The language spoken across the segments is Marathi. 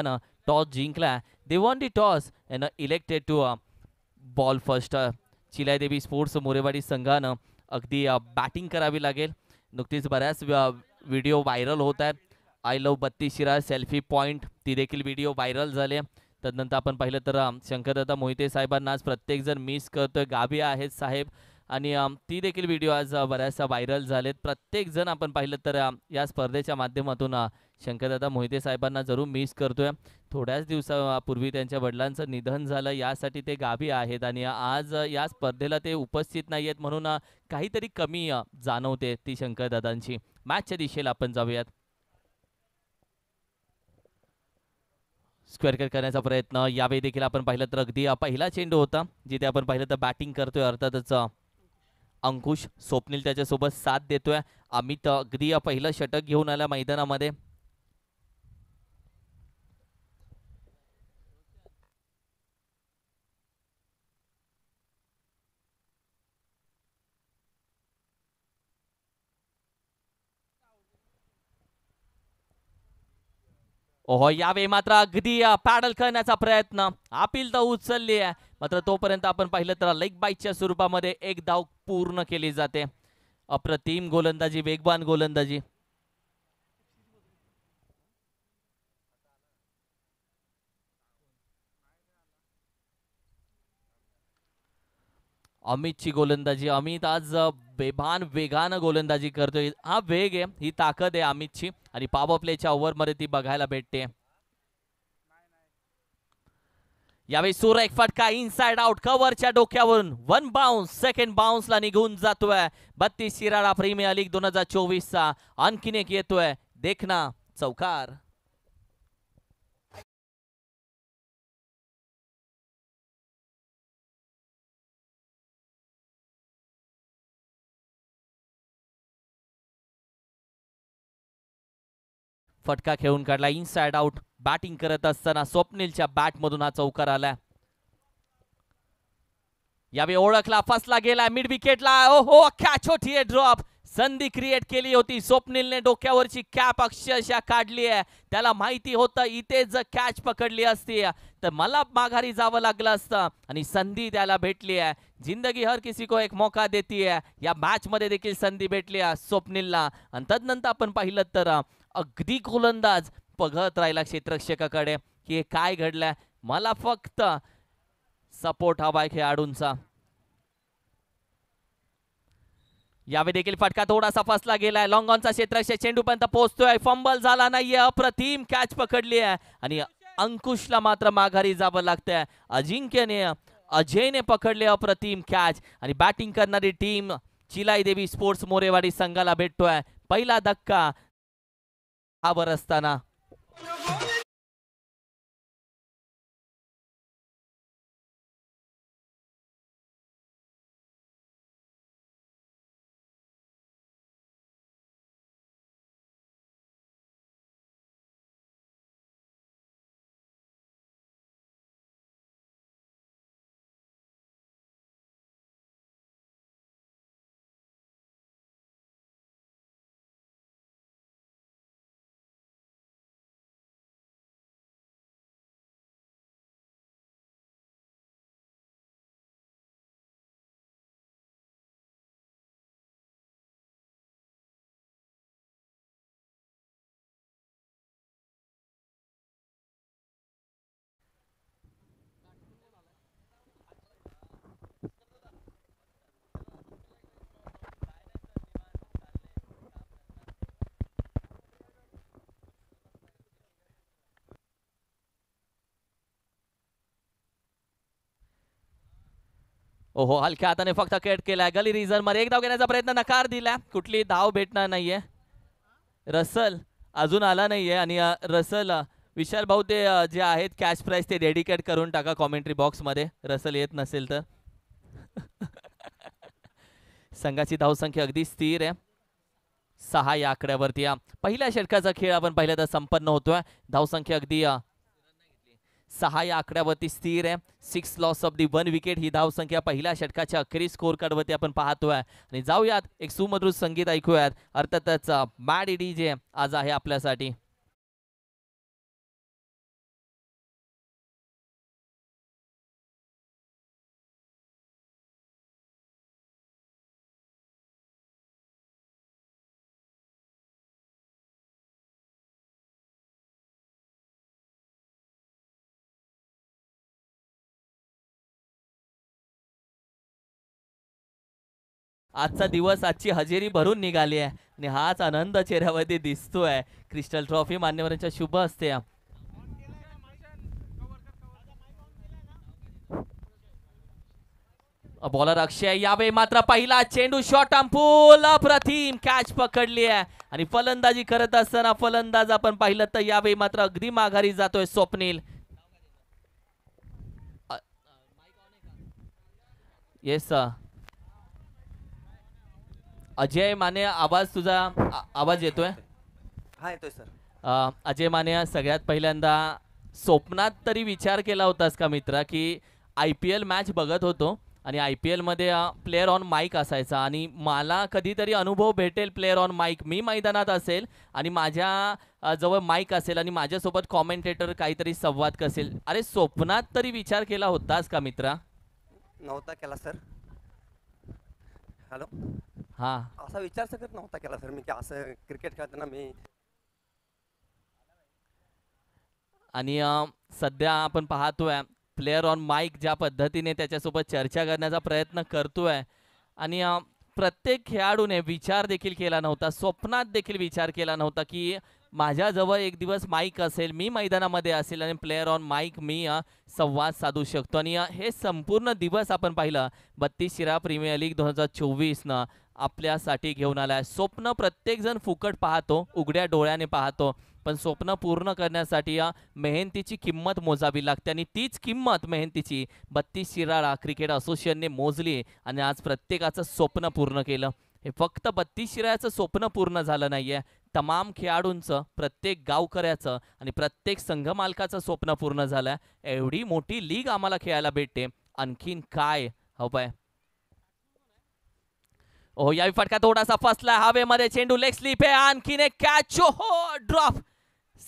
ना टॉस जिंकला they won the toss and elected to bowl first Chilaidevi sports Morewadi संघानं अगदी बॅटिंग uh, करावी लागेल नुकतीच बऱ्याच व्हिडिओ uh, व्हायरल होत आहेत आय लव बत्तीस शिरा सेल्फी पॉईंट ती देखील व्हिडिओ व्हायरल झाले तदनंतर आपण पाहिलं तर uh, शंकरदादा मोहिते साहेबांना आज प्रत्येकजण मिस करतोय गावी आहेत साहेब आणि ती देखील व्हिडिओ आज बऱ्याचशा व्हायरल झालेत प्रत्येक जण आपण पाहिलं तर या स्पर्धेच्या माध्यमातून शंकरदादा मोहिते साहेबांना जरूर मिस करतोय थोड्याच दिवसापूर्वी त्यांच्या वडिलांचं निधन झालं यासाठी ते गावी आहेत आणि आज या स्पर्धेला ते उपस्थित नाही आहेत म्हणून काहीतरी कमी जाणवते ती शंकरदादांची मॅचच्या दिशेला आपण जाऊयात स्क्वेअर कट करण्याचा प्रयत्न यावेळी देखील आपण पाहिलं तर अगदी पहिला चेंडू होता जिथे आपण पाहिलं तर बॅटिंग करतोय अर्थातच अंकुश स्वप्नील त्याच्यासोबत साथ देतोय अमित अग्रिया पहिलं षटक घेऊन आला मैदानामध्ये ओहो यावे मात्र अगदी पॅडल करण्याचा प्रयत्न आपील तर उचलली आहे मात्र तोपर्यंत आपण पाहिलं तर लेग बाईकच्या स्वरूपामध्ये एक धाव पूर्ण केली जाते अप्रतिम गोलंदाजी वेगवान गोलंदाजी अमितची गोलंदाजी अमित आज बेभान वेगानं गोलंदाजी करतोय हा वेग आहे ही ताकद आहे अमितची आणि पावर प्लेच्या ओव्हरमध्ये ती बघायला भेटते यावेळी सूर एक फटका इनसाइड आउट कव्हरच्या डोक्यावरून वन बाउन्स सेकंड बाउन्सला निघून जातोय बत्तीस शिराडा प्रीमियर लीग दोन हजार चोवीसचा आणखीन एक येतोय देखना चौकार फटका खेळून काढला इनसाइड आउट बॅटिंग करत असताना स्वप्नीलच्या बॅटमधून हा चौकार आला यावेळी ओळखला फसला गेला मिड विकेटला ओ हो कॅच ड्रॉप संधी क्रिएट केली होती स्वप्नीलने डोक्यावरची कॅप अक्षरशः काढली आहे त्याला माहिती होतं इथे जर कॅच पकडली असती तर मला माघारी जावं लागलं असतं आणि संधी त्याला भेटली आहे जिंदगी हर किसी को एक मौका देती आहे या मध्ये देखील संधी भेटली आहे स्वप्नीलला आणि तदनंतर आपण पाहिलं तर अगदी गोलंदाज बघत राहिला क्षेत्ररक्षकाकडे की काय घडलंय मला फक्त सपोर्ट हवाय खेळाडूंचा यावेळी देखील फटका थोडासा फसला गेलाय लॉंग ऑनचा क्षेत्रक्षक चेंडूपर्यंत पोहोचतोय फंबल झाला नाहीये अप्रतिम कॅच पकडली आहे आणि अंकुशला मात्र माघारी जावं लागतंय अजिंक्यने अजयने पकडले अप्रतिम कॅच आणि बॅटिंग करणारी टीम चिलाई देवी स्पोर्ट्स मोरेवाडी संघाला भेटतोय पहिला धक्का हा असताना हो हलक्या हाताने फक्त कट केलाय गली रिझन मध्ये एक धाव घेण्याचा प्रयत्न नकार दिला कुठली धाव भेटणार नाहीये रसल अजून आला नाहीये आणि रसल विशाल भाऊ ते जे आहेत कॅश प्राईज ते डेडिकेट करून टाका कॉमेंट्री मध्ये रसल येत नसेल तर संघाची धावसंख्या अगदी स्थिर आहे सहा या आकड्यावरती पहिल्या षटकाचा खेळ आपण पहिल्यांदा संपन्न होतोय धावसंख्या अगदी सहा या आकड्यावरती स्थिर आहे six loss of the one wicket ही धावसंख्या पहिल्या षटकाच्या अखेरीस स्कोर कार्डवरती आपण पाहतोय आणि जाऊयात एक सुमधुर संगीत ऐकूयात अर्थातच मॅड इडी जे आज आहे आपल्यासाठी आजचा दिवस आजची हजेरी भरून निघाली आहे आणि हाच आनंद चेहऱ्यावरती दिसतोय क्रिस्टल ट्रॉफी मान्यवरांच्या शुभ असते बॉलर अक्षय यावेळी मात्र पहिला चेंडू शॉट अंपूल अप्रतिम कॅच पकडली आहे आणि फलंदाजी करत असताना फलंदाज आपण पाहिलं तर यावेळी मात्र अगदी माघारी जातोय स्वप्नील येस सर अजय माने आवाज तुझा आवाज येतोय हा येतोय सर अजय माने सगळ्यात पहिल्यांदा स्वप्नात तरी विचार केला होतास का मित्रा की आय पी एल मॅच बघत होतो आणि आय पी एलमध्ये प्लेअर ऑन माईक असायचा आणि मला कधीतरी अनुभव भेटेल प्लेअर ऑन माईक मी मैदानात असेल आणि माझ्या जवळ माईक असेल आणि माझ्यासोबत कॉमेंटेटर काहीतरी संवाद कसेल अरे स्वप्नात तरी विचार केला होतास का मित्रा नव्हता केला सर हॅलो हा असा विचार सगळं नव्हता केला सर मी की असं क्रिकेट खेळताना मी आणि सध्या आपण पाहतोय प्लेअर ऑन माईक ज्या पद्धतीने त्याच्यासोबत चर्चा करण्याचा प्रयत्न करतोय आणि प्रत्येक खेळाडूने विचार देखील केला नव्हता स्वप्नात देखील विचार केला नव्हता की माझ्याजवळ एक दिवस माईक असेल मी मैदानामध्ये असेल आणि प्लेअर ऑन माईक मी संवाद साधू शकतो आणि हे संपूर्ण दिवस आपण पाहिलं बत्तीस शिरा प्रीमियर लीग दोन हजार चोवीसनं आपल्यासाठी घेऊन आला आहे स्वप्न प्रत्येकजण फुकट पाहतो उघड्या डोळ्याने पाहतो पण स्वप्न पूर्ण करण्यासाठी या मेहनतीची किंमत मोजावी लागते आणि तीच किंमत मेहनतीची बत्तीस शिराळा क्रिकेट असोसिएशनने मोजली आणि आज प्रत्येकाचं स्वप्न पूर्ण केलं हे फक्त बत्तीस शिराळ्याचं स्वप्न पूर्ण झालं नाही तमाम खेळाडूंचं प्रत्येक गावकऱ्याचं आणि प्रत्येक संघमालकाचं स्वप्न पूर्ण झालं एवढी मोठी लीग आम्हाला खेळायला भेटते आणखीन काय हवं ओ या फटका थोडासा फसला हवेमध्ये चेंडू लेग स्लीप आहे आणखीन एक कॅच हो ड्रॉप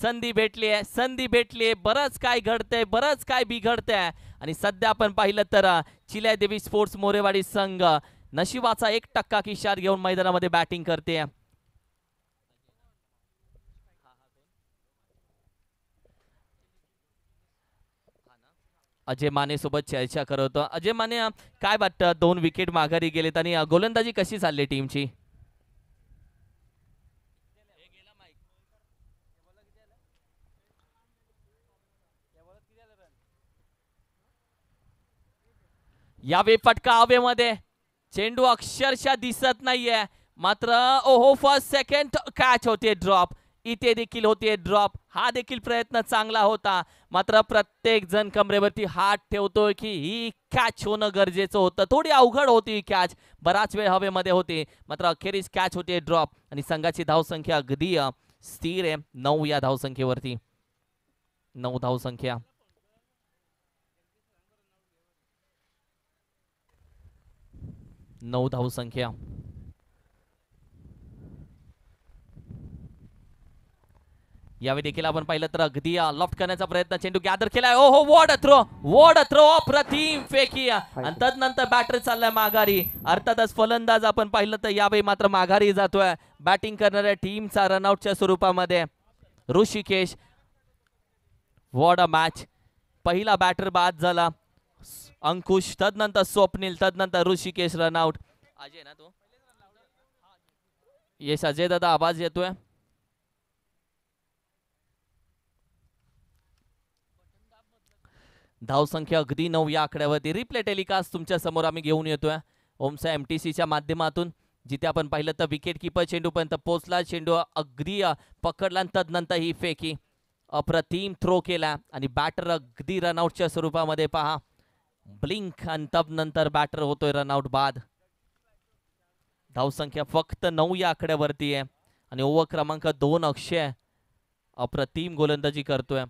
संधी भेटली आहे संधी भेटली आहे बरंच काय घडतंय बरंच काय बिघडतंय आणि सध्या आपण पाहिलं तर चिल्या देवी स्पोर्ट्स मोरेवाडी संघ नशिबाचा एक टक्का किशार घेऊन मैदानामध्ये बॅटिंग करते अजय माने सोबत चर्चा करत अजय माने काय वाटतं दोन विकेट माघारी गेलेत आणि गोलंदाजी कशी चालली टीमची या वे आवे हवेमध्ये चेंडू अक्षरशः दिसत नाहीये मात्र ओहो फर्स्ट सेकंड कॅच होते ड्रॉप इथे देखील होते ड्रॉप हा देखील प्रयत्न चांगला होता मात्र प्रत्येक जण कमरेवरती हात ठेवतोय की ही कॅच होणं गरजेचं होतं थोडी अवघड होती ही कॅच बराच वेळ हवेमध्ये होती मात्र अखेरीस कॅच होते ड्रॉप आणि संघाची धावसंख्या अगदी स्थिर आहे नऊ या धावसंख्येवरती नऊ धावसंख्या नऊ धावसंख्या यावेळी देखील आपण पाहिलं तर अगदी लॉफ्ट करण्याचा प्रयत्न चेंडू गॅदर केलाय ओ हो वॉड थ्रो वॉड थ्रो प्रतिम फेकी आणि तदनंतर बॅटर चाललाय माघारी अर्थातच फलंदाज आपण पाहिलं तर यावेळी मात्र माघारी जातोय बॅटिंग करणाऱ्या टीमचा रनआउटच्या स्वरूपामध्ये ऋषिकेश वॉड अ मॅच पहिला बॅटर बाद झाला अंकुश तदनंतर स्वप्नील तदनंतर ऋषिकेश रनआउट अजय ना तो येस अजय दादा आवाज येतोय धावसंख्या अगदी नऊ या आकड्यावरती रिप्ले टेलिकास्ट तुमच्या समोर आम्ही घेऊन येतोय ओमसा एम टी सीच्या माध्यमातून जिथे आपण पाहिलं तर विकेट किपर चेंडूपर्यंत पोहोचला चेंडू अगदी पकडला तदनंतर ही फेकी अप्रतिम थ्रो केला आणि बॅटर अगदी रनआउटच्या स्वरूपामध्ये पहा ब्लिंक आणि तब नंतर बॅटर होतोय रनआउट बाद धावसंख्या फक्त नऊ या आकड्यावरती आहे आणि ओव्हर क्रमांक दोन अक्षय अप्रतिम गोलंदाजी करतोय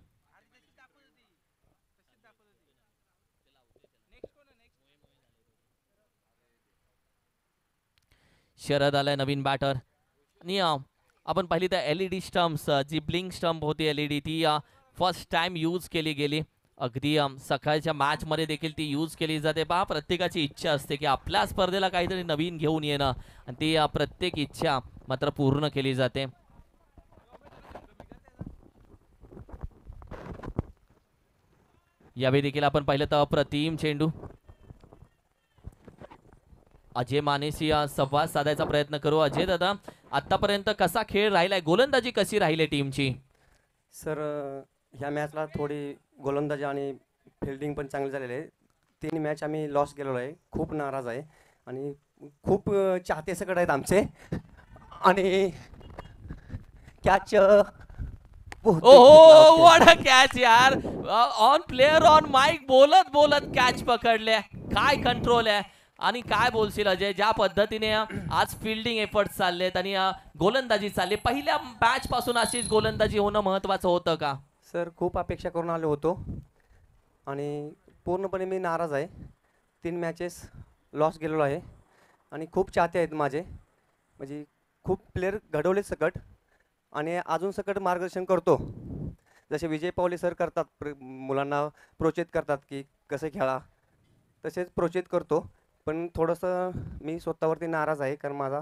शरद आलाय नवीन बॅटर आणि आपण पाहिली तर एल ई डी स्टम्प्स जी ब्लिंग स्टम्प होती एल ई डी ती फर्स्ट टाइम यूज केली गेली अगदी सकाळच्या मॅचमध्ये देखील ती यूज केली जाते पहा प्रत्येकाची इच्छा असते की आपल्या स्पर्धेला काहीतरी नवीन घेऊन येणं आणि ती प्रत्येक इच्छा मात्र पूर्ण केली जाते यावेळी देखील आपण पाहिलं तर अप्रतिम चेंडू अजय मानेशी संवाद साधायचा प्रयत्न करू अजय दादा आतापर्यंत कसा खेळ राहिलाय गोलंदाजी कशी राहिली टीमची सर ह्या मॅचला थोडी गोलंदाजी आणि फिल्डिंग पण चांगली झालेली आहे तीन मॅच आम्ही लॉस गेलेलो आहे खूप नाराज आहे आणि खूप चाहते सगळं आहेत आमचे आणि कॅच ओहो कॅच यार ऑन प्लेअर ऑन माईक बोलत बोलत कॅच पकडले काय कंट्रोल आहे आणि काय बोलशील अजय ज्या पद्धतीने आज फिल्डिंग एफर्ट्स चाललेत आणि गोलंदाजी चालली पहिल्या मॅच पासून अशीच गोलंदाजी होणं महत्वाचं होतं का सर खूप अपेक्षा करून आलो होतो आणि पूर्णपणे मी नाराज आहे तीन मॅचेस लॉस गेलेलो आहे आणि खूप चाहते आहेत माझे म्हणजे खूप प्लेअर घडवले सकट आणि अजून सकट मार्गदर्शन करतो जसे विजय पावले सर करतात मुलांना प्रोत्साहित करतात की कसे खेळा तसेच प्रोत्साहित करतो पण थोडंसं मी स्वतःवरती नाराज आहे कारण माझा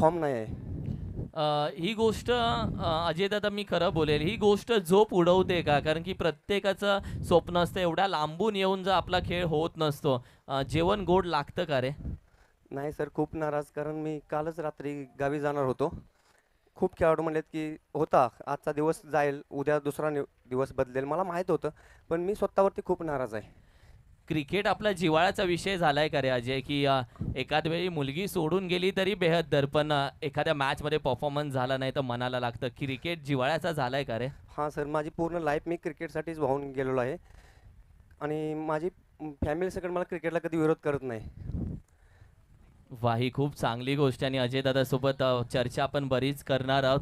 फॉर्म नाही आहे ही गोष्ट अजय दादा मी खरं बोलेल ही गोष्ट झोप उडवते का कारण की प्रत्येकाचं स्वप्न असतं एवढ्या लांबून येऊन जर आपला खेळ होत नसतो जेवण गोड लागतं का रे नाही सर खूप नाराज कारण मी कालच रात्री गावी जाणार होतो खूप खेळाडू म्हणलेत की होता आजचा दिवस जाईल उद्या दुसरा दिवस बदलेल मला माहीत होतं पण मी स्वतःवरती खूप नाराज आहे क्रिकेट आपला जिवाळाचा विषय झालाय का रे अजय की एखाद वेळी मुलगी सोडून गेली तरी बेहद पण एखाद्या मॅच मध्ये परफॉर्मन्स झाला नाही तर मनाला लागतं क्रिकेट जिवाळ्याचा झालाय का रे हां सर माझी पूर्ण लाईफ मी क्रिकेटसाठीच वाहून गेलेलो आहे आणि माझी फॅमिली सगळं मला क्रिकेटला कधी विरोध करत नाही ही खूप चांगली गोष्ट आणि अजय दादासोबत चर्चा आपण बरीच करणार आहोत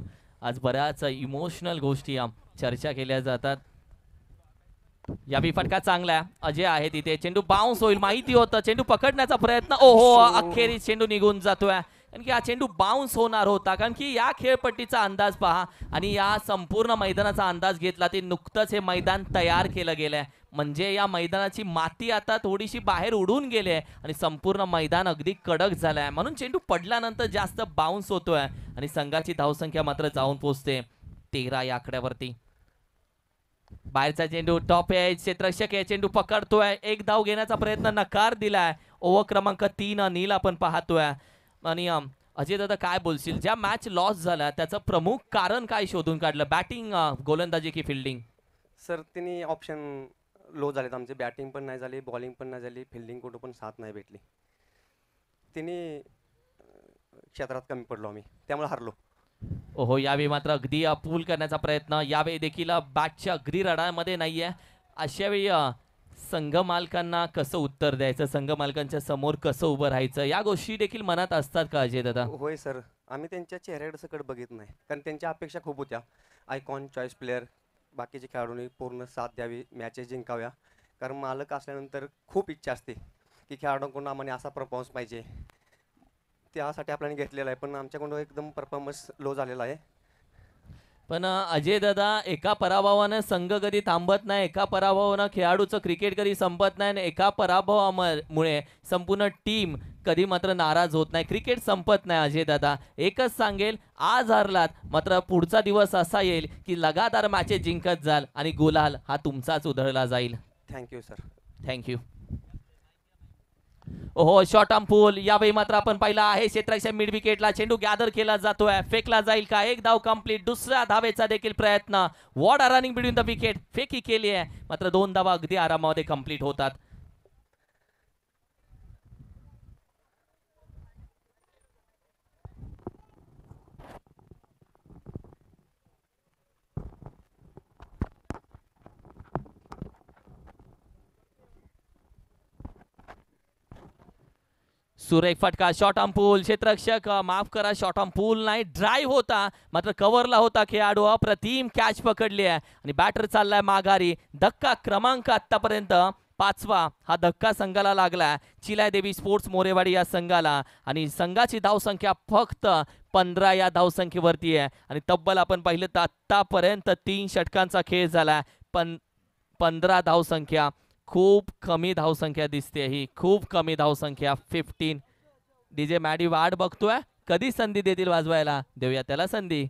आज बऱ्याच इमोशनल गोष्टी चर्चा केल्या जातात या फटका चांगला अजय आहे तिथे चेंडू बाउन्स होईल माहिती होतं चेंडू पकडण्याचा प्रयत्न ओहो अखेरीस चेंडू निघून जातोय कारण की हा चेंडू बाउन्स होणार होता कारण की या खेळपट्टीचा अंदाज पहा आणि या संपूर्ण मैदानाचा अंदाज घेतला ते नुकतंच हे मैदान तयार केलं गेलंय म्हणजे या मैदानाची माती आता थोडीशी बाहेर उडून गेली आहे आणि संपूर्ण मैदान अगदी कडक झालंय म्हणून चेंडू पडल्यानंतर जास्त बाउन्स होतोय आणि संघाची धावसंख्या मात्र जाऊन पोचते तेरा या आकड्यावरती बाहेरचा चेंडू टॉप एज क्षेत्रक्षक या चेंडू पकडतोय एक धाव घेण्याचा प्रयत्न नकार दिलाय ओव्हर क्रमांक तीन अनिल आपण पाहतोय आणि अजय दादा काय बोलशील ज्या मॅच लॉस झाला त्याचं प्रमुख कारण काय शोधून काढलं बॅटिंग गोलंदाजी की फिल्डिंग सर तिने ऑप्शन लो झाले आमचे बॅटिंग पण नाही झाली बॉलिंग पण नाही झाली फिल्डिंग कुठं पण साथ नाही भेटली तिने क्षेत्रात कमी पडलो आम्ही त्यामुळे हरलो ओहो यावेळी मात्र अगदी पूल करण्याचा प्रयत्न यावेळी देखील बॅटच्या अगदी रडामध्ये नाही आहे अशावेळी संघ मालकांना कसं उत्तर द्यायचं संघ मालकांच्या समोर कसं उभं राहायचं या गोष्टी देखील मनात असतात का अजय दादा होय सर आम्ही त्यांच्या चेहऱ्याकडे सकट बघित नाही कारण त्यांच्या अपेक्षा खूप होत्या आयकॉन चॉईस प्लेअर बाकीचे खेळाडूंनी पूर्ण साथ द्यावी मॅचेस जिंकाव्या कारण मालक असल्यानंतर खूप इच्छा असते की खेळाडूंकडून आम्हाला असा परफॉर्मन्स पाहिजे त्यासाठी आपल्याने घेतलेला आहे पण आमच्याकडून एकदम परफॉर्मन्स लो झालेला आहे पण अजय दादा एका पराभवानं संघ कधी थांबत नाही एका पराभवानं खेळाडूचं क्रिकेट कधी संपत नाही आणि एका पराभवामुळे संपूर्ण टीम कधी मात्र नाराज होत नाही क्रिकेट संपत नाही अजय दादा एकच सांगेल आज हरलात मात्र पुढचा दिवस असा येईल की लगातार मॅचेस जिंकत जाल आणि गोलाल हा तुमचाच उधळला जाईल थँक्यू सर थँक्यू हो शॉर्ट आर्म पूल यावेळी मात्र आपण पाहिला आहे क्षेत्राच्या मिड विकेटला चेंडू गॅदर केला जातोय फेकला जाईल का एक धाव कंप्लीट दुसऱ्या धावेचा देखील प्रयत्न what running between the wicket फेकी केली आहे मात्र दोन धावा अगदी आरामामध्ये कंप्लीट होतात सुरेख फटका शॉर्ट ऑन पूल क्षेत्ररक्षक माफ करा शॉर्ट ऑन पूल नाही ड्राईव्ह होता मात्र कव्हरला होता खेळाडू अप्रतिम कॅच पकडली आहे आणि बॅटर चाललाय माघारी धक्का क्रमांक आतापर्यंत पाचवा हा धक्का संघाला लागला चिलाय देवी स्पोर्ट्स मोरेवाडी या संघाला आणि संघाची धावसंख्या फक्त पंधरा या धावसंख्येवरती आहे आणि तब्बल आपण पाहिलं तर आत्तापर्यंत तीन षटकांचा खेळ झाला पण पंधरा धावसंख्या खूप कमी धावसंख्या दिसते ही खूप कमी धावसंख्या फिफ्टीन डीजे मॅडी वाट बघतोय कधी संधी देतील वाजवायला देऊया त्याला संधी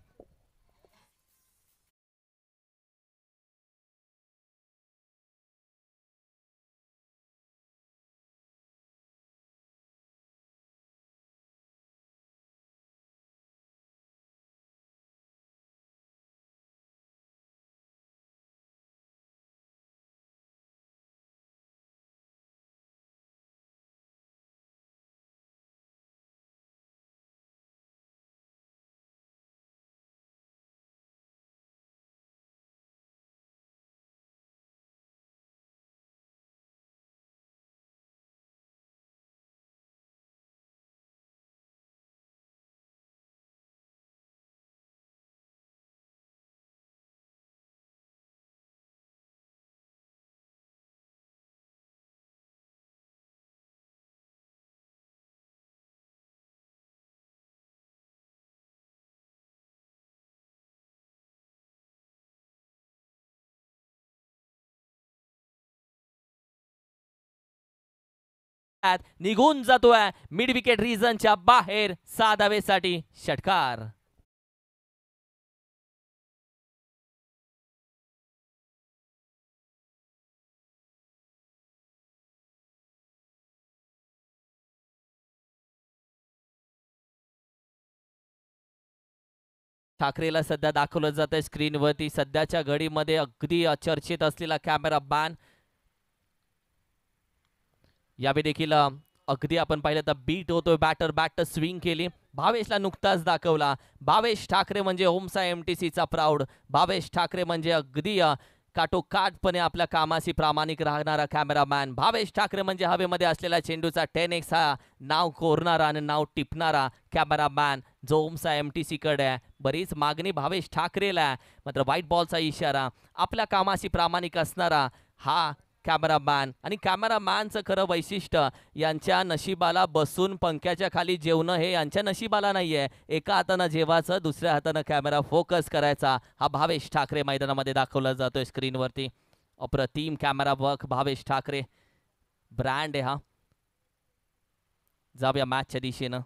निघून जातोय मिड विकेट रिझनच्या बाहेर सहा षटकार ठाकरेला सध्या दाखवलं जात आहे स्क्रीनवरती सध्याच्या घडीमध्ये अगदी चर्चेत असलेला कॅमेरा बॅन यावेळी देखील अगदी आपण पाहिलं तर बीट होतोय बॅटर बॅट स्विंग केली भावेशला नुकताच दाखवला भावेश ठाकरे म्हणजे होमसा एम टी सीचा प्राऊड भावेश ठाकरे म्हणजे अगदी काटोकाटपणे आपल्या कामाशी प्रामाणिक राहणारा कॅमेरामॅन भावेश ठाकरे म्हणजे हवेमध्ये असलेला चेंडूचा टेन एक्स हा नाव कोरणारा आणि नाव टिपणारा कॅमेरामॅन जो ओमसा एम टी सीकडे आहे बरीच मागणी भावेश ठाकरेला आहे मात्र व्हाईट बॉलचा इशारा आपल्या कामाशी प्रामाणिक असणारा हा मॅन आणि मॅनचं खरं वैशिष्ट्य यांच्या नशिबाला बसून पंख्याच्या खाली जेवणं हे यांच्या नशिबाला नाही आहे एका हातानं जेवायचं दुसऱ्या हातानं कॅमेरा फोकस करायचा हा भावेश ठाकरे मैदानामध्ये दाखवला जातोय स्क्रीनवरती अप्रतिम camera work Bhavesh Thackeray brand आहे हा जाऊया मॅचच्या दिशेनं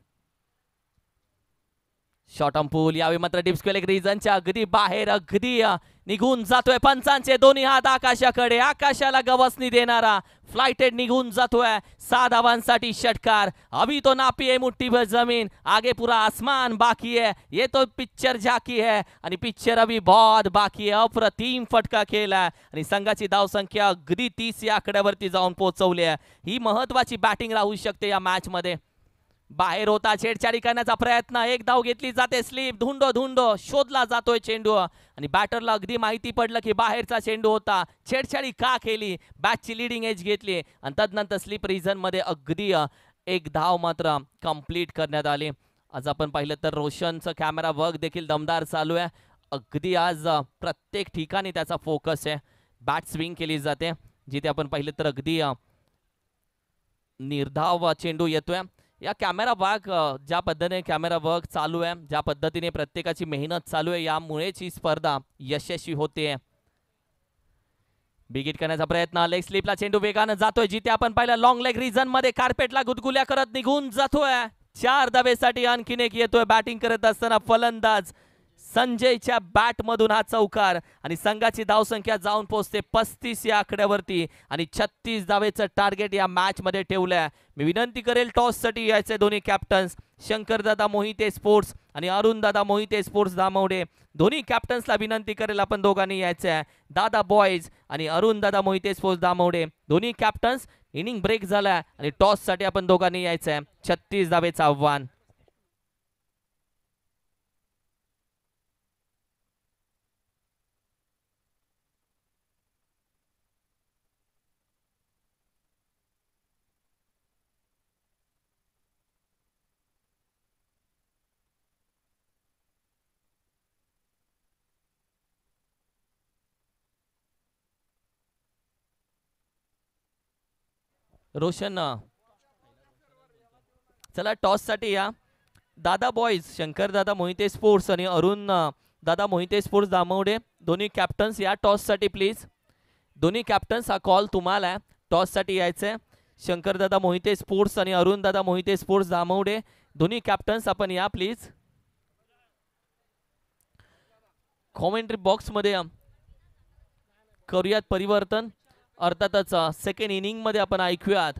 शॉर्ट ऑन पूल यावेळी मात्र डिप्सक्वेल एक रिझनच्या अगदी बाहेर अगदी निघून जातोय पंचांचे दोन्ही हात आकाशाकडे आकाशाला गवसणी देणारा फ्लाइटेड निघून जातोय सहा धावांसाठी षटकार अभी तो नापी आहे मुठ्ठीभर जमीन आगे पुरा आसमान बाकी आहे ये तो पिक्चर झाकी आहे आणि पिक्चर अभी बहुत बाकी आहे अप्रतिम फटका खेळलाय आणि संघाची धावसंख्या अगदी तीस या आकड्यावरती जाऊन पोहोचवली आहे ही महत्वाची बॅटिंग राहू शकते या मॅच मध्ये बाहेर होता छेडछाडी करण्याचा प्रयत्न एक धाव घेतली जाते स्लीप धुंडो धुंडो शोधला जातोय चेंडू आणि बॅटरला अगदी माहिती पडलं की बाहेरचा चेंडू होता छेडछाडी का केली बॅटची लिडिंग एज घेतली आणि तदनंतर स्लीप मध्ये अगदी एक धाव मात्र कम्प्लीट करण्यात आली आज आपण पाहिलं तर रोशनचं कॅमेरा वर्क देखील दमदार चालू आहे अगदी आज प्रत्येक ठिकाणी त्याचा फोकस आहे बॅट स्विंग केली जाते जिथे आपण पाहिलं तर अगदी निर्धाव चेंडू येतोय या कॅमेरा वर्क ज्या पद्धतीने कॅमेरा वर्क चालू आहे ज्या पद्धतीने प्रत्येकाची मेहनत चालू आहे यामुळेच ही स्पर्धा यशस्वी होते बिगिट करण्याचा प्रयत्न लेग स्लिपला चेंडू वेगानं जातोय जिथे आपण पाहिलं लॉंग लेग रिझन मध्ये कार्पेटला गुदगुल्या करत निघून जातोय चार दबेसाठी आणखीन एक येतोय बॅटिंग करत असताना फलंदाज संजयच्या बॅटमधून हा चौकार आणि संघाची धावसंख्या जाऊन पोहोचते पस्तीस या आकड्यावरती आणि छत्तीस धावेचं टार्गेट या मॅचमध्ये ठेवलंय मी विनंती करेल टॉससाठी यायचे दोन्ही कॅप्टन्स शंकरदादा मोहिते स्पोर्ट्स आणि दादा मोहिते स्पोर्ट्स दामवडे दोन्ही कॅप्टन्सला विनंती करेल आपण दोघांनी यायचं दादा बॉयज आणि दादा मोहिते स्पोर्ट्स दामवडे दोन्ही कॅप्टन्स इनिंग ब्रेक झाला आणि टॉससाठी आपण दोघांनी यायचं छत्तीस धावेचं आव्हान रोशन चला टॉससाठी या दादा बॉयज शंकर दादा मोहिते स्पोर्ट्स आणि अरुण दादा मोहिते स्पोर्ट्स दामवडे दोन्ही कॅप्टन्स या टॉससाठी प्लीज दोन्ही कॅप्टन्स हा कॉल तुम्हाला आहे टॉससाठी यायचं आहे शंकरदादा मोहिते स्पोर्ट्स आणि अरुण दादा मोहिते स्पोर्ट्स दामवडे दोन्ही कॅप्टन्स आपण या प्लीज कॉमेंट्री बॉक्समध्ये करूयात परिवर्तन अर्थातच सेकंड इनिंग मध्ये आपण ऐकूयात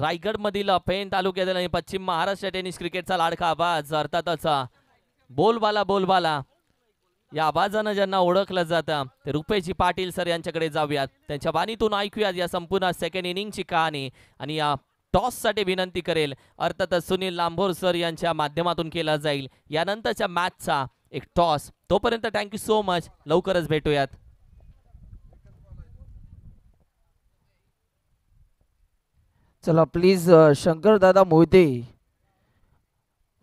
रायगडमधील पेन तालुक्यातील आणि पश्चिम महाराष्ट्र टेनिस क्रिकेटचा लाडका आवाज अर्थातच बोलबाला बोलबाला या आवाजानं ज्यांना ओळखलं जातं ते रुपेजी पाटील सर यांच्याकडे जाऊयात त्यांच्या वाणीतून ऐकूयात या संपूर्ण सेकंड इनिंगची कहाणी आणि या साठी विनंती करेल अर्थातच सुनील लांभोर सर यांच्या माध्यमातून केला जाईल यानंतरच्या मॅचचा एक टॉस तोपर्यंत थँक्यू सो मच लवकरच भेटूयात चला प्लीज शंकर दादा मोहिते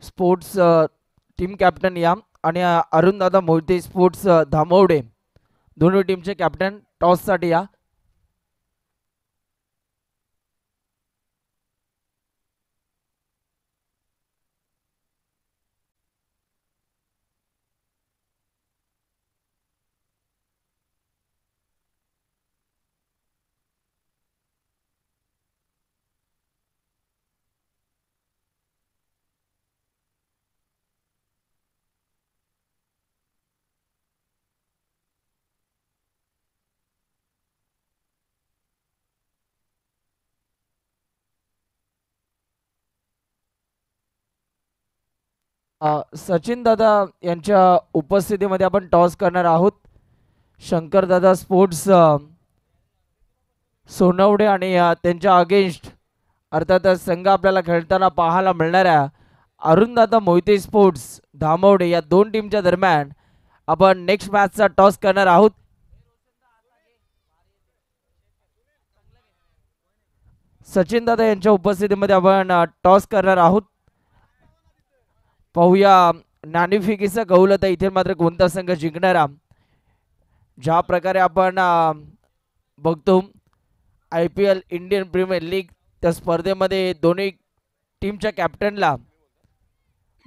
स्पोर्ट्स टीम कॅप्टन या आणि दादा मोहिते स्पोर्ट्स धामवडे दोन्ही टीमचे कॅप्टन टॉससाठी या सचिन दादा यांच्या उपस्थितीमध्ये आपण टॉस करणार आहोत शंकरदादा स्पोर्ट्स सोनवडे आणि त्यांच्या अगेन्स्ट अर्थात संघ आपल्याला खेळताना पाहायला मिळणाऱ्या अरुणदादा मोहिते स्पोर्ट्स धामवडे या दोन टीमच्या दरम्यान आपण नेक्स्ट मॅचचा टॉस करणार आहोत सचिन दादा यांच्या उपस्थितीमध्ये आपण टॉस करणार आहोत पाहूया नाणेफिकीचा कौल इथे मात्र कोणता संघ जिंकणारा ज्या प्रकारे आपण बघतो I P L Indian premier league त्या स्पर्धेमध्ये दोन्ही टीमच्या कॅप्टनला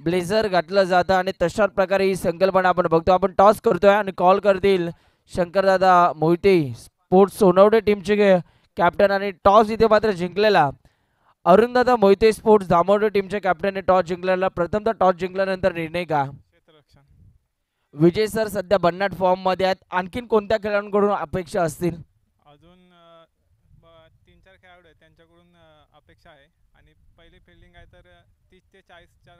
ब्लेझर घातलं जातं आणि तशाच प्रकारे ही संकल्पना आपण बघतो आपण टॉस करतोय आणि कॉल करतील शंकरदादा मोहिते स्पोर्ट्स सोनवडे टीमचे कॅप्टन आणि टॉस इथे मात्र जिंकलेला अरुणदादा मोहिते स्पोर्ट्स दामोडर टीमच्या कॅप्टनने टॉस जिंकल्याला तर टॉस जिंकल्यानंतर निर्णय का विजय सर सध्या बन्नाट फॉर्म मध्ये आहेत आणखीन कोणत्या खेळाडूंकडून अपेक्षा असतील अजून तीन चार खेळाडू आहेत त्यांच्याकडून अपेक्षा आहे आणि पहिली फिल्डिंग आहे तर तीस ते चाळीसच्या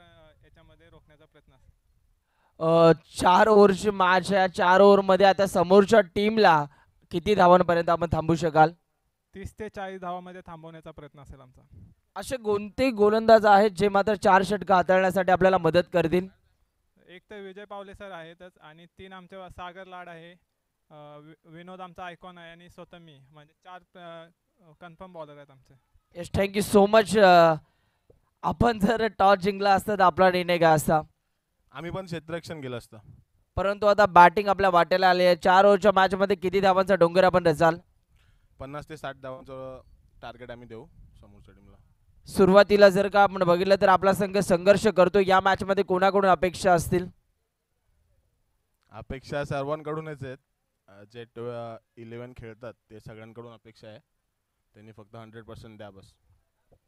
याच्यामध्ये रोखण्याचा प्रयत्न चार ओव्हरची मॅच आहे चार ओव्हरमध्ये आता समोरच्या टीमला किती धावांपर्यंत आपण थांबू शकाल तीस ते चाळीस धावामध्ये थांबवण्याचा प्रयत्न असेल आमचा असे कोणते गोलंदाज आहेत जे मात्र चार षटक हाताळण्यासाठी आपल्याला मदत करतील एक तर विजय पावले सर आहेतच आणि तीन आमचे सागर लाड आहे विनोद आमचा आयकॉन आहे आणि स्वतः मी म्हणजे चार कन्फर्म बॉलर आहेत आमचे येस थँक्यू सो मच आपण जर टॉस जिंकला असता तर आपला निर्णय काय असता आम्ही पण क्षेत्ररक्षण केलं असतं परंतु आता बॅटिंग आपल्या वाटेला आली आहे चार ओव्हरच्या मॅचमध्ये किती धावांचा डोंगर आपण रचाल पन्नास ते साठ धावांचं टार्गेट आम्ही देऊ समोरच्या टीमला सुरुवातीला जर का आपण बघितलं तर आपला संघ संघर्ष करतो या मॅच मध्ये कोणाकडून अपेक्षा असतील अपेक्षा सर्वांकडूनच आहेत जे इलेवन खेळतात ते सगळ्यांकडून अपेक्षा आहे त्यांनी फक्त हंड्रेड पर्सेंट द्या बस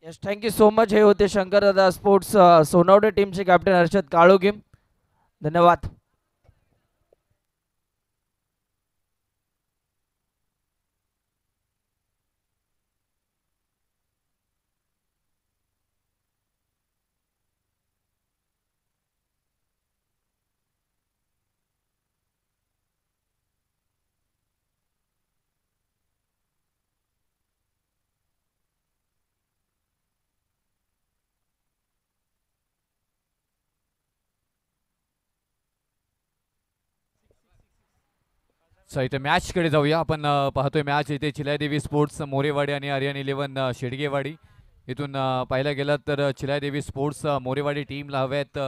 यस थँक्यू सो मच हे होते शंकरदादा स्पोर्ट्स सोनवडे टीमचे कॅप्टन हर्षद काळोगीम धन्यवाद सो इथे मॅचकडे जाऊया आपण पाहतोय मॅच इथे चिलायदेवी स्पोर्ट्स मोरेवाडी आणि आर्यन इलेव्हन शेडगेवाडी इथून पाहायला गेलं तर चिलायदेवी स्पोर्ट्स मोरेवाडी टीमला हव्यात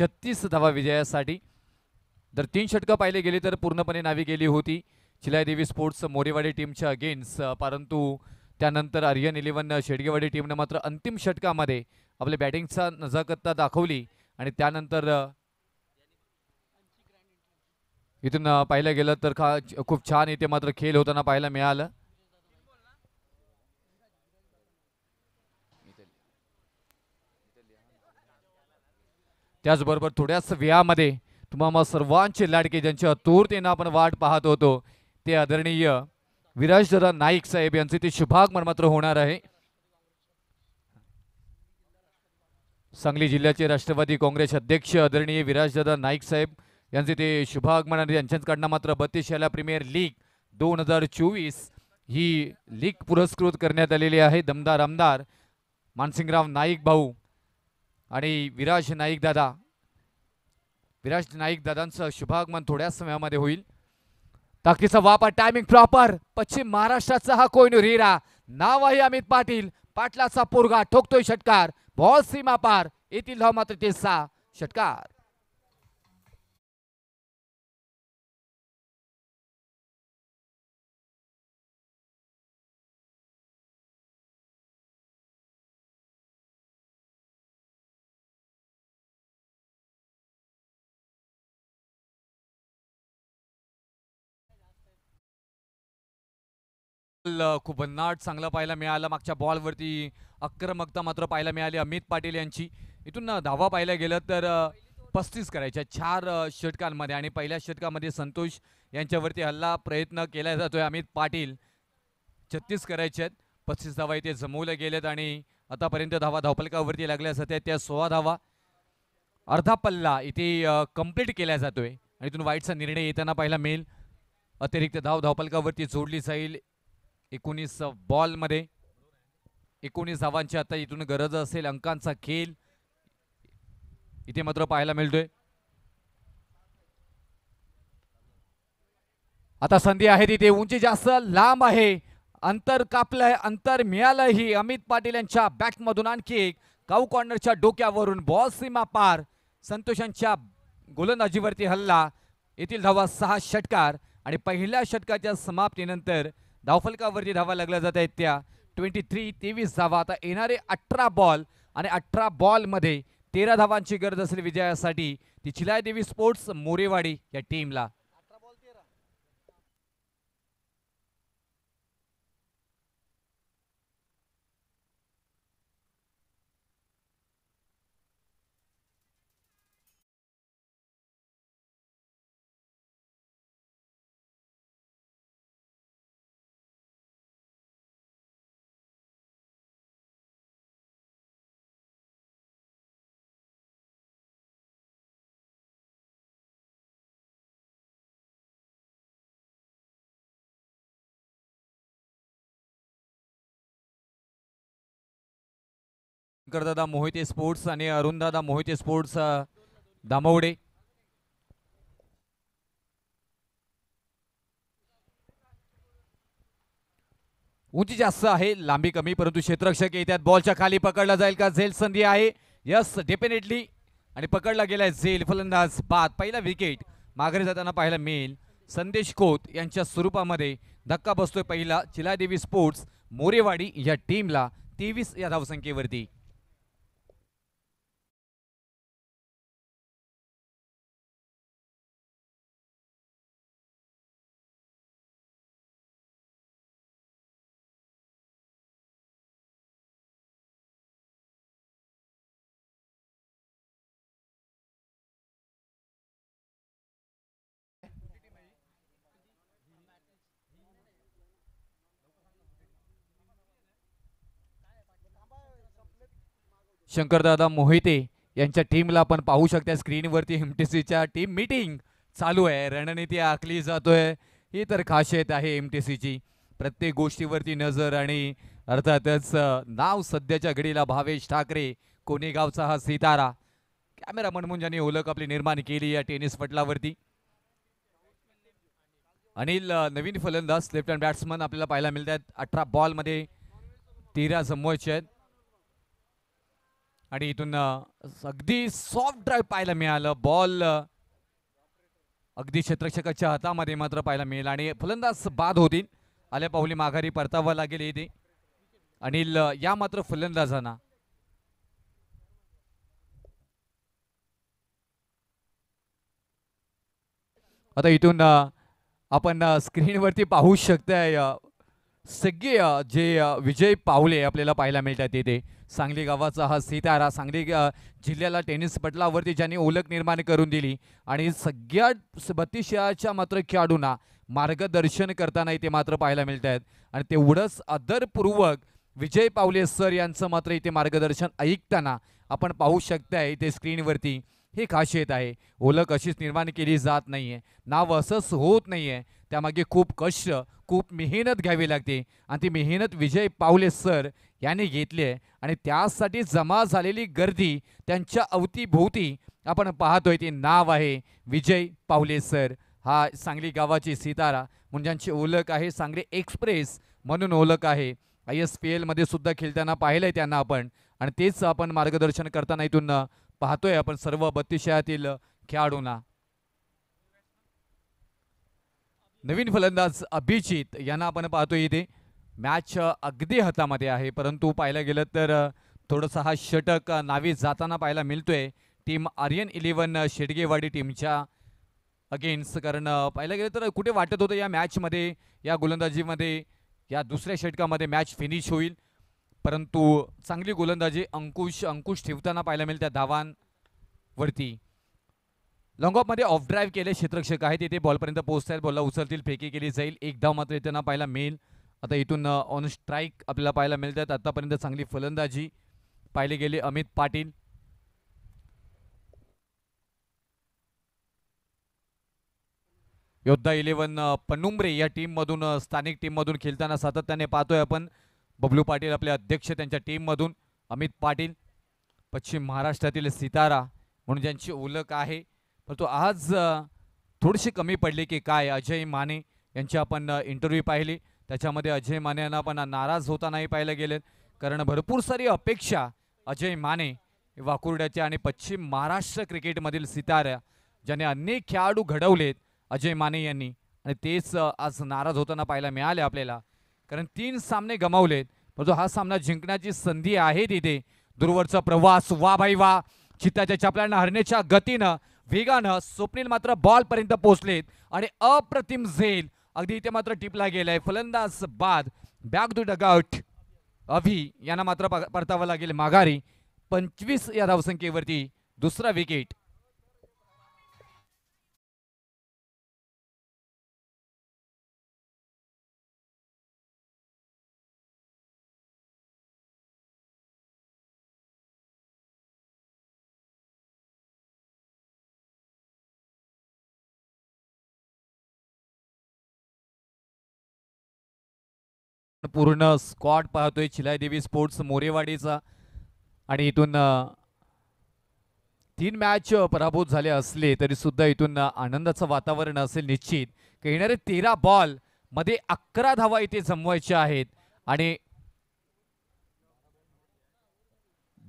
छत्तीस धावा विजयासाठी जर तीन षटकं पाहिले गेली तर पूर्णपणे नावी गेली होती चिलायदेवी स्पोर्ट्स मोरेवाडी टीमच्या अगेन्स्ट परंतु त्यानंतर आर्यन इलेव्हन शेडगेवाडी टीमनं मात्र अंतिम षटकामध्ये आपल्या बॅटिंगचा नजाकत्ता दाखवली आणि त्यानंतर इथून पाहिलं गेलं तर खा खूप छान इथे मात्र खेळ होताना पाहायला मिळालं त्याचबरोबर थोड्याच वेळामध्ये तुम्हाला सर्वांचे लाडके ज्यांच्या अतुरतेनं आपण वाट पाहत होतो ते आदरणीय विराजदादा नाईक साहेब यांचे ते शुभागमन मात्र होणार आहे सांगली जिल्ह्याचे राष्ट्रवादी काँग्रेस अध्यक्ष आदरणीय विराजदादा नाईक साहेब यांचे ते शुभागमन त्यांच्याकडनं मात्र बत्तीशाला प्रीमियर लीग दोन हजार चोवीस ही लीग पुरस्कृत करण्यात आलेली आहे दमदार आमदार मानसिंगराव नाईक भाऊ आणि विराज नाईक दादा विराज नाईक दादांचं शुभागमन थोड्याच समयामध्ये होईल ताकीचा वापर टायमिंग प्रॉपर पश्चिम महाराष्ट्राचा हा कोयनूर रिरा नाव आहे अमित पाटील पाटलाचा पोरगा ठोकतोय षटकार बॉल सीमा पार येथील धाव मात्र ते षटकार खूप नाट चांगला पाहायला मिळाला मागच्या बॉलवरती आक्रमकता मात्र पाहायला मिळाली अमित पाटील यांची इथून धावा पाहायला गेलं तर पस्तीस करायच्या चार षटकांमध्ये आणि पहिल्या षटकामध्ये संतोष यांच्यावरती हल्ला प्रयत्न केला जातोय अमित पाटील छत्तीस करायचे आहेत पस्तीस धावा इथे जमवल्या गेल्यात आणि आतापर्यंत धावा धावपलकावरती लागल्या जाते त्या सोळा धावा अर्धा पल्ला इथे कंप्लीट केला जातोय आणि इथून वाईटचा निर्णय येताना पाहायला मिळेल अतिरिक्त धाव धावपलकावरती जोडली जाईल एकोणीस मध्ये एकोणीस धावांची आता इथून गरज असेल अंकांचा खेळ इथे मात्र पाहायला मिळतोय आता संधी आहे तिथे उंची जास्त लांब आहे अंतर कापलं अंतर मिळालंही अमित पाटील यांच्या बॅटमधून आणखी एक काऊ कॉर्नरच्या डोक्यावरून बॉल सीमा पार संतोषांच्या गोलंदाजीवरती हल्ला येथील धावा सहा षटकार आणि पहिल्या षटकाच्या समाप्तीनंतर धावफलकावरती धावा लागल्या जात आहेत त्या ट्वेंटी थ्री तेवीस धावा आता येणारे अठरा बॉल आणि अठरा बॉलमध्ये तेरा धावांची गरज असेल विजयासाठी ती चिलायदेवी देवी स्पोर्ट्स मोरेवाडी या टीमला शंकरदादा मोहिते स्पोर्ट्स आणि अरुणदादा मोहिते स्पोर्ट्स दामवडे उंची जास्त आहे लांबी कमी परंतु क्षेत्ररक्षक येत्यात बॉलच्या खाली पकडला जाईल का झेल संधी आहे यस डेफिनेटली आणि पकडला गेलाय झेल फलंदाज बाद पहिला विकेट माघारी जाताना पाहायला मिळेल संदेश कोत यांच्या स्वरूपामध्ये धक्का बसतोय पहिला चिलादेवी स्पोर्ट्स मोरेवाडी या टीमला तेवीस या धावसंख्येवरती शंकरदादा मोहिते यांच्या टीमला आपण पाहू शकता स्क्रीनवरती एम टी सीच्या टीम मिटिंग चालू आहे रणनीती आखली जातोय ही तर खासियत आहे एम टी सीची प्रत्येक गोष्टीवरती नजर आणि अर्थातच नाव सध्याच्या घडीला भावेश ठाकरे कोणेगावचा हा सितारा कॅमेरा ज्यांनी ओळख आपली निर्माण केली या टेनिस पटलावरती अनिल नवीन फलंदाज लेफ्ट हँड बॅट्समन आपल्याला पाहायला मिळतात अठरा बॉलमध्ये तेरा समोरचे आहेत आणि इथून अगदी सॉफ्ट ड्राईव्ह पाहायला मिळालं बॉल अगदी क्षेत्रक्षकाच्या हातामध्ये मात्र पाहायला मिळेल आणि फलंदाज बाद होतील आल्या पाहुली माघारी परतावं लागेल इथे अनिल या मात्र फलंदाजांना आता इथून आपण स्क्रीनवरती पाहू शकताय सगळे जे विजय पावले आपल्याला पाहायला मिळतात तिथे सांगली गावाचा हा सितारा सांगली जिल्ह्याला टेनिस पटलावरती ज्यांनी ओळख निर्माण करून दिली आणि सगळ्या बत्तीशयाच्या मात्र खेळाडूंना मार्गदर्शन करताना इथे मात्र पाहायला मिळत आहेत आणि तेवढंच आदरपूर्वक विजय पावले सर यांचं मात्र इथे मार्गदर्शन ऐकताना आपण पाहू शकताय इथे स्क्रीनवरती ही खासियत आहे ओलक अशीच निर्माण केली जात नाही आहे नाव असंच होत नाही आहे त्यामागे खूप कष्ट खूप मेहनत घ्यावी लागते आणि ती मेहनत विजय पावले सर यांनी घेतली आहे आणि त्यासाठी जमा झालेली गर्दी त्यांच्या अवतीभोवती आपण पाहतोय ते नाव आहे विजय पावले सर हा सांगली गावाची सितारा ज्यांची ओळख आहे सांगली एक्सप्रेस म्हणून ओळख आहे आय एस पी एलमध्ये सुद्धा खेळताना पाहिलं आहे त्यांना आपण आणि तेच आपण मार्गदर्शन करताना इथून पाहतोय आपण सर्व बत्तीशयातील खेळाडूंना नवीन फलंदाज अभिजित यांना आपण पाहतोय इथे मॅच अगदी हातामध्ये आहे परंतु पाहिलं गेलं तर थोडंसं हा षटक नावी जाताना पाहायला मिळतोय टीम आर्यन इलेव्हन शेडगेवाडी टीमच्या अगेन्स्ट कारण पाहिलं गेलं तर कुठे वाटत होतं या मॅचमध्ये या गोलंदाजीमध्ये या दुसऱ्या षटकामध्ये मॅच फिनिश होईल परंतु चांगली गोलंदाजी अंकुश अंकुश ठेवताना पाहायला मिळेल त्या धावांवरती लॉंगॉपमध्ये ऑफ ड्राईव्ह केले क्षेत्रक्षक आहेत इथे बॉलपर्यंत पोहोचतात बॉलला उचलतील फेकी केली जाईल एक धाव मात्र येताना पाहायला मिळेल आता इथून ऑन uh, स्ट्राईक आपल्याला पाहायला मिळतात आतापर्यंत चांगली फलंदाजी पाहिले गेले अमित पाटील योद्धा इलेव्हन uh, पनुमरे या टीममधून uh, स्थानिक टीममधून खेळताना सातत्याने पाहतोय आपण बबलू पाटील आपले अध्यक्ष त्यांच्या टीममधून अमित पाटील पश्चिम महाराष्ट्रातील सितारा म्हणून ज्यांची ओळख आहे परंतु आज थोडीशी कमी पडली की काय अजय माने यांची आपण इंटरव्ह्यू पाहिली त्याच्यामध्ये अजय माने यांना पण नाराज होता नाही पाहिलं गेलेत कारण भरपूर सारी अपेक्षा अजय माने वाकुर्ड्याच्या आणि पश्चिम महाराष्ट्र क्रिकेटमधील सितारा ज्याने अनेक खेळाडू घडवलेत अजय माने यांनी आणि तेच आज नाराज होताना पाहायला मिळाले आपल्याला कारण तीन सामने गमावलेत परंतु हा सामना जिंकण्याची संधी आहे तिथे दूरवरचा प्रवास वा बाई वा चित्ताच्या चपलांना हरण्याच्या गतीनं वेगानं स्वप्नील मात्र बॉलपर्यंत पोहोचलेत आणि अप्रतिम झेल अगदी इथे मात्र टिपला गेलाय फलंदाज बाद बॅक टू डगआउट अभि यांना मात्र परतावं लागेल माघारी पंचवीस या धावसंख्येवरती दुसरा विकेट पूर्ण स्क्वॉड पाहतोय देवी स्पोर्ट्स मोरेवाडीचा आणि इथून तीन मॅच पराभूत झाले असले तरी सुद्धा इथून आनंदाचं वातावरण असेल निश्चित येणारे तेरा बॉल मध्ये अकरा धावा इथे जमवायचे आहेत आणि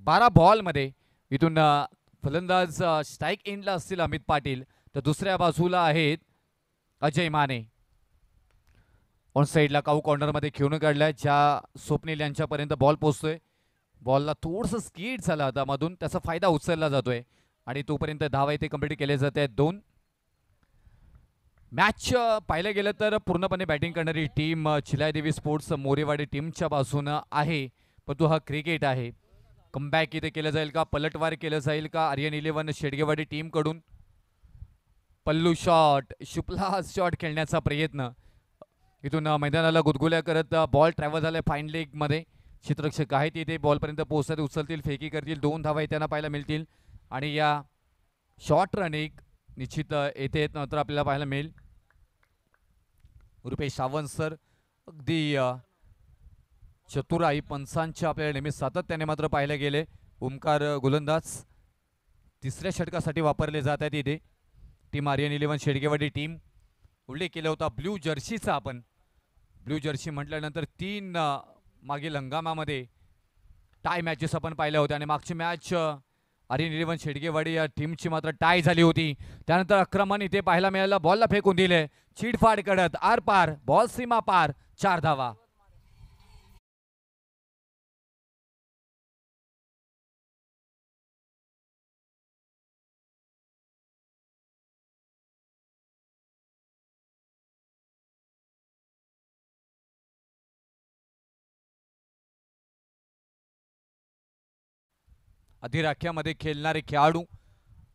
बारा मध्ये इथून फलंदाज स्ट्राईक एंडला असतील अमित पाटील तर दुसऱ्या बाजूला आहेत अजय माने ऑन साईडला काऊ कॉर्नरमध्ये खेळून आहे ज्या स्वप्नील यांच्यापर्यंत बॉल पोचतोय बॉलला थोडंसं स्किड झाला मधून त्याचा फायदा उचलला जातोय आणि तोपर्यंत धावा इथे कम्प्लीट केले जात आहेत दोन मॅच पाहिलं गेलं तर पूर्णपणे बॅटिंग करणारी टीम चिलायदेवी स्पोर्ट्स मोरेवाडी टीमच्या बाजूनं आहे परंतु हा क्रिकेट आहे कमबॅक इथे केलं जाईल का पलटवार केलं जाईल का आर्यन इलेव्हन शेडगेवाडी टीमकडून पल्लू शॉट शुपला शॉट खेळण्याचा प्रयत्न इथून मैदानाला गुदगुल्या करत बॉल ट्रॅव्हल झाला फाईन लेगमध्ये क्षेत्ररक्षक आहेत तिथे बॉलपर्यंत पोहोचतात उचलतील फेकी करतील दोन धावा त्यांना पाहायला मिळतील आणि या शॉर्ट रन एक निश्चित येथे नंतर आपल्याला पाहायला मिळेल रुपेश सावंत सर अगदी चतुराई पंचांचे आपल्याला नेहमी सातत्याने मात्र पाहिले गेले ओमकार गोलंदाज तिसऱ्या षटकासाठी वापरले जात आहेत इथे team Aryan eleven Shedgewadi team उल्लेख केला होता ब्ल्यू जर्सीचा आपण ब्लू जर्सी म्हटल्यानंतर तीन मागील हंगामामध्ये टाय मॅचेस आपण पाहिल्या होत्या आणि मागची मॅच अरे इलेव्हन शेडगेवाडी या टीमची मात्र टाय झाली होती त्यानंतर अक्रमण इथे पाहायला मिळालं बॉलला फेकून दिले चिडफाड करत आर पार बॉल सीमा पार चार धावा अधिराख्यामध्ये खेळणारे खेळाडू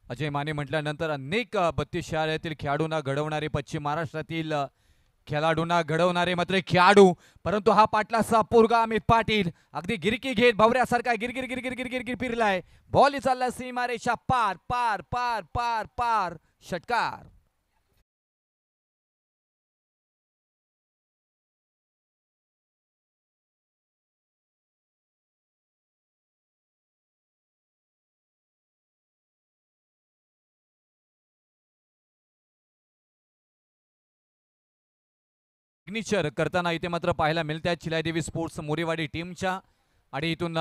अजय माने म्हटल्यानंतर अनेक बत्तीस शहरातील खेळाडूंना घडवणारे पश्चिम महाराष्ट्रातील खेळाडूंना घडवणारे मात्र खेळाडू परंतु हा पाटलासा पोरगा अमित पाटील अगदी गिरकी घेत भवऱ्यासारखा गिरगिर गिरगिर गिरगिर गिर फिरलाय बॉल चालला सीमारेषा पार पार पार पार पार षटकार सिग्नेचर करताना इथे मात्र पाहायला मिळत आहेत चिलायदेवी स्पोर्ट्स मोरेवाडी टीमच्या आणि इथून